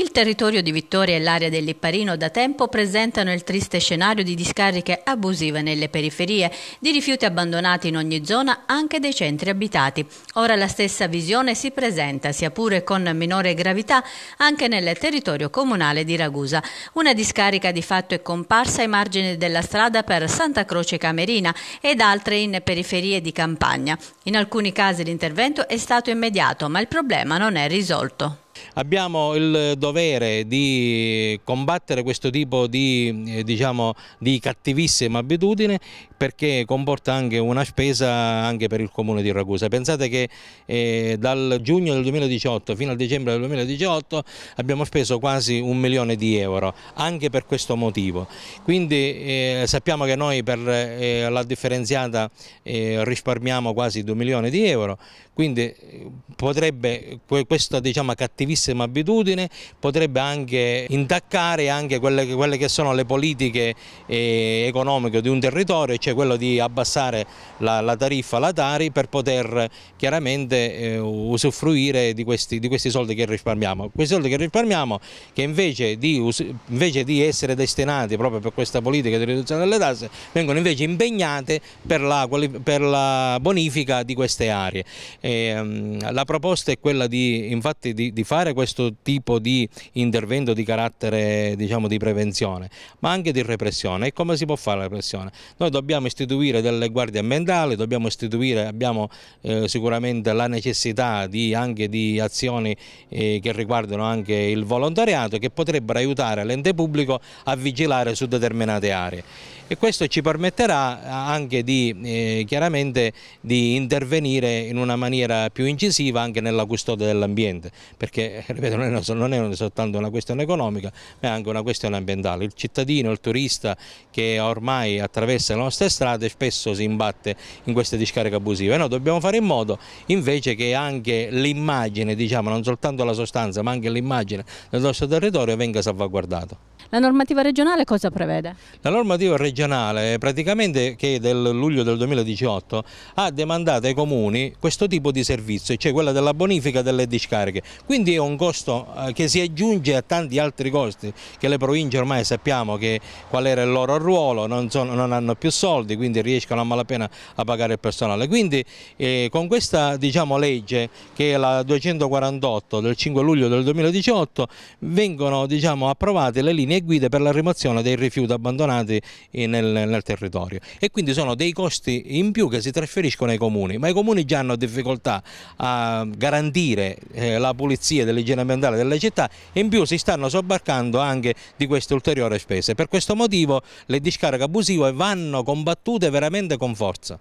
Il territorio di Vittoria e l'area del Lipparino da tempo presentano il triste scenario di discariche abusive nelle periferie, di rifiuti abbandonati in ogni zona, anche dei centri abitati. Ora la stessa visione si presenta, sia pure con minore gravità, anche nel territorio comunale di Ragusa. Una discarica di fatto è comparsa ai margini della strada per Santa Croce Camerina ed altre in periferie di campagna. In alcuni casi l'intervento è stato immediato, ma il problema non è risolto. Abbiamo il dovere di combattere questo tipo di, eh, diciamo, di cattivissima abitudine perché comporta anche una spesa anche per il comune di Ragusa. Pensate che eh, dal giugno del 2018 fino al dicembre del 2018 abbiamo speso quasi un milione di euro anche per questo motivo. Quindi eh, sappiamo che noi per eh, la differenziata eh, risparmiamo quasi 2 milioni di euro, quindi eh, potrebbe questa diciamo, cattivissima pessima abitudine, potrebbe anche intaccare anche quelle, quelle che sono le politiche eh, economiche di un territorio, cioè quello di abbassare la, la tariffa, la Tari, per poter chiaramente eh, usufruire di questi, di questi, soldi che risparmiamo. Questi soldi che risparmiamo che invece di, invece di essere destinati proprio per questa politica di riduzione delle tasse, vengono invece impegnati per la, per la bonifica di queste aree. E, ehm, la proposta è quella di, infatti, di, di fare fare questo tipo di intervento di carattere diciamo, di prevenzione, ma anche di repressione. E come si può fare la repressione? Noi dobbiamo istituire delle guardie ambientali, dobbiamo istituire, abbiamo eh, sicuramente la necessità di, anche di azioni eh, che riguardano anche il volontariato che potrebbero aiutare l'ente pubblico a vigilare su determinate aree e questo ci permetterà eh, anche di, eh, chiaramente di intervenire in una maniera più incisiva anche nella custodia dell'ambiente perché eh, eh, ripeto, non è, soltanto una questione economica, ma è anche una questione ambientale. Il cittadino, il turista che ormai attraversa le nostre strade spesso si imbatte in queste discariche abusive. Noi dobbiamo fare in modo invece che anche l'immagine, diciamo, non soltanto la sostanza, ma anche l'immagine del nostro territorio venga salvaguardata. La normativa regionale cosa prevede? La normativa regionale eh, praticamente che è del luglio del 2018 ha demandato ai comuni questo tipo di servizio, cioè quella della bonifica delle discariche. Quindi è un un costo eh, che si aggiunge a tanti altri costi che le province ormai sappiamo che, qual era il loro ruolo, non, sono, non, hanno più soldi quindi riescono a malapena a pagare il personale. Quindi eh, con questa diciamo, legge che è la 248 del 5 luglio del 2018 vengono diciamo, approvate le linee guide per la rimozione dei rifiuti abbandonati nel, nel territorio e quindi sono dei costi in più che si trasferiscono ai comuni, ma i comuni già hanno difficoltà a garantire eh, la pulizia delle dell'igiene ambientale delle città e in più si stanno sobbarcando anche di queste ulteriori spese. Per questo motivo le discariche abusive vanno combattute veramente con forza.